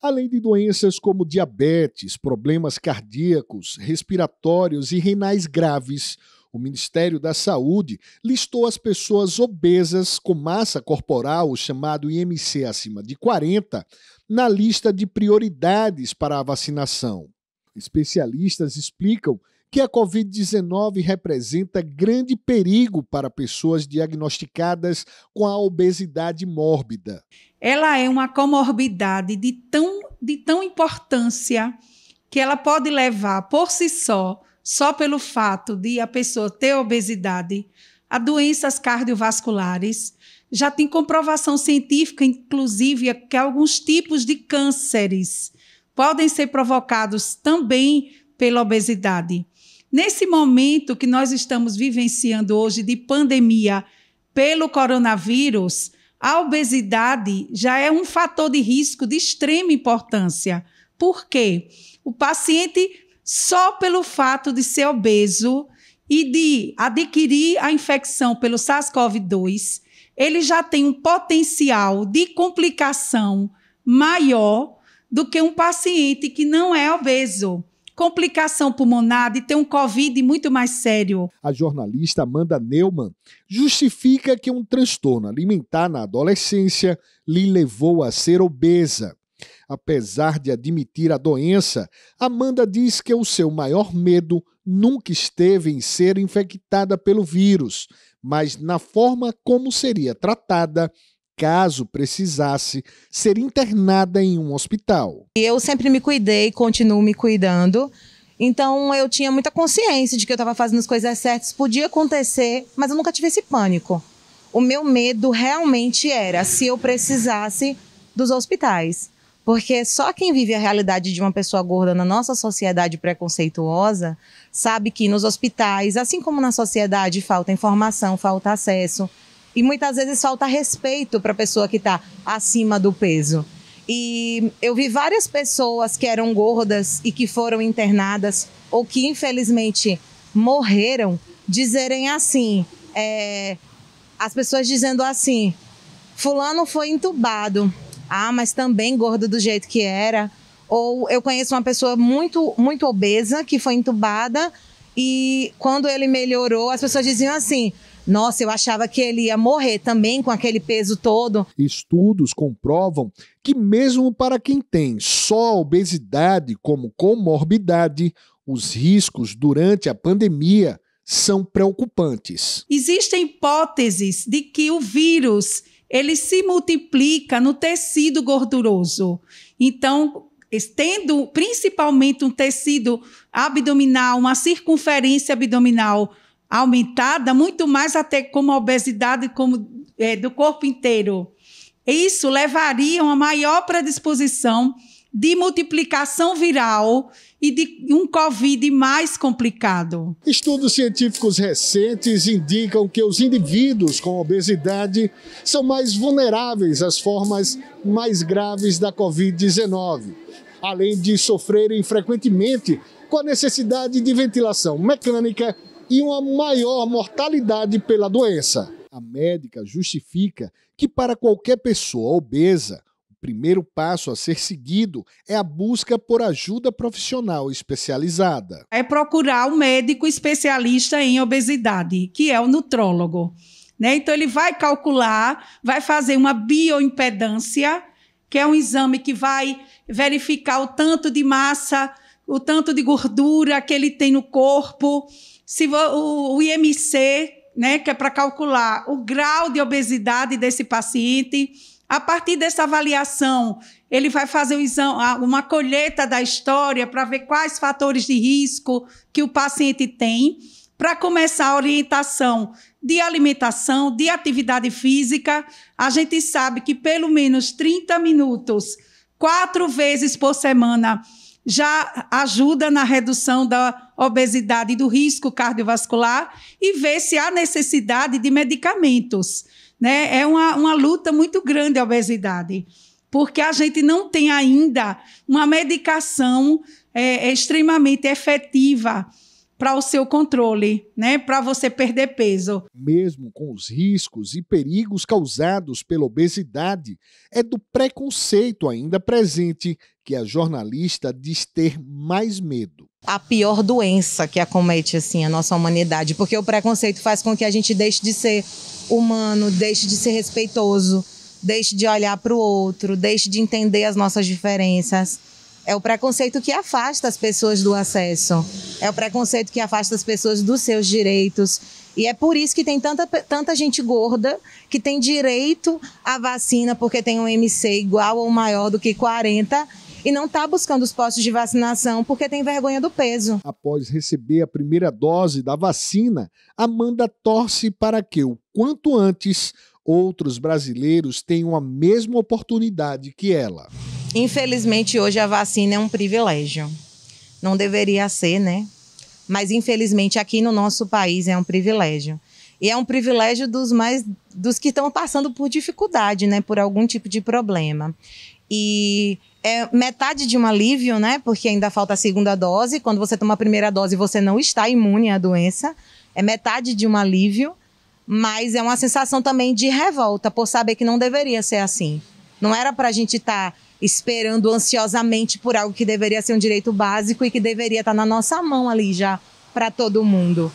além de doenças como diabetes, problemas cardíacos, respiratórios e renais graves. O Ministério da Saúde listou as pessoas obesas com massa corporal, o chamado IMC acima de 40, na lista de prioridades para a vacinação. Especialistas explicam que a Covid-19 representa grande perigo para pessoas diagnosticadas com a obesidade mórbida. Ela é uma comorbidade de tão, de tão importância que ela pode levar por si só, só pelo fato de a pessoa ter obesidade, a doenças cardiovasculares. Já tem comprovação científica, inclusive, que alguns tipos de cânceres podem ser provocados também pela obesidade. Nesse momento que nós estamos vivenciando hoje de pandemia pelo coronavírus, a obesidade já é um fator de risco de extrema importância. Por quê? O paciente, só pelo fato de ser obeso e de adquirir a infecção pelo SARS-CoV-2, ele já tem um potencial de complicação maior do que um paciente que não é obeso complicação pulmonar, e ter um Covid muito mais sério. A jornalista Amanda Neumann justifica que um transtorno alimentar na adolescência lhe levou a ser obesa. Apesar de admitir a doença, Amanda diz que o seu maior medo nunca esteve em ser infectada pelo vírus, mas na forma como seria tratada caso precisasse ser internada em um hospital. Eu sempre me cuidei, continuo me cuidando. Então eu tinha muita consciência de que eu estava fazendo as coisas certas, podia acontecer, mas eu nunca tive esse pânico. O meu medo realmente era se eu precisasse dos hospitais. Porque só quem vive a realidade de uma pessoa gorda na nossa sociedade preconceituosa sabe que nos hospitais, assim como na sociedade, falta informação, falta acesso, e muitas vezes falta respeito para a pessoa que está acima do peso. E eu vi várias pessoas que eram gordas e que foram internadas ou que infelizmente morreram dizerem assim: é, as pessoas dizendo assim, Fulano foi entubado, ah, mas também gordo do jeito que era. Ou eu conheço uma pessoa muito, muito obesa que foi entubada e quando ele melhorou, as pessoas diziam assim: nossa, eu achava que ele ia morrer também com aquele peso todo. Estudos comprovam que, mesmo para quem tem só a obesidade como comorbidade, os riscos durante a pandemia são preocupantes. Existem hipóteses de que o vírus ele se multiplica no tecido gorduroso. Então, tendo principalmente um tecido abdominal, uma circunferência abdominal aumentada, muito mais até como a obesidade como, é, do corpo inteiro. Isso levaria a uma maior predisposição de multiplicação viral e de um Covid mais complicado. Estudos científicos recentes indicam que os indivíduos com obesidade são mais vulneráveis às formas mais graves da Covid-19, além de sofrerem frequentemente com a necessidade de ventilação mecânica e uma maior mortalidade pela doença. A médica justifica que para qualquer pessoa obesa, o primeiro passo a ser seguido é a busca por ajuda profissional especializada. É procurar um médico especialista em obesidade, que é o nutrólogo. Né? Então, ele vai calcular, vai fazer uma bioimpedância, que é um exame que vai verificar o tanto de massa, o tanto de gordura que ele tem no corpo se o, o IMC, né, que é para calcular o grau de obesidade desse paciente, a partir dessa avaliação, ele vai fazer uma colheita da história para ver quais fatores de risco que o paciente tem, para começar a orientação de alimentação, de atividade física. A gente sabe que pelo menos 30 minutos, quatro vezes por semana, já ajuda na redução da obesidade e do risco cardiovascular e ver se há necessidade de medicamentos. Né? É uma, uma luta muito grande a obesidade, porque a gente não tem ainda uma medicação é, extremamente efetiva para o seu controle, né? Para você perder peso. Mesmo com os riscos e perigos causados pela obesidade, é do preconceito ainda presente que a jornalista diz ter mais medo. A pior doença que acomete assim a nossa humanidade, porque o preconceito faz com que a gente deixe de ser humano, deixe de ser respeitoso, deixe de olhar para o outro, deixe de entender as nossas diferenças. É o preconceito que afasta as pessoas do acesso. É o preconceito que afasta as pessoas dos seus direitos. E é por isso que tem tanta, tanta gente gorda que tem direito à vacina porque tem um MC igual ou maior do que 40 e não está buscando os postos de vacinação porque tem vergonha do peso. Após receber a primeira dose da vacina, Amanda torce para que o quanto antes outros brasileiros tenham a mesma oportunidade que ela. Infelizmente, hoje a vacina é um privilégio. Não deveria ser, né? Mas infelizmente aqui no nosso país é um privilégio. E é um privilégio dos mais dos que estão passando por dificuldade, né, por algum tipo de problema. E é metade de um alívio, né? Porque ainda falta a segunda dose. Quando você toma a primeira dose, você não está imune à doença. É metade de um alívio, mas é uma sensação também de revolta por saber que não deveria ser assim. Não era para a gente estar tá esperando ansiosamente por algo que deveria ser um direito básico e que deveria estar tá na nossa mão ali já para todo mundo.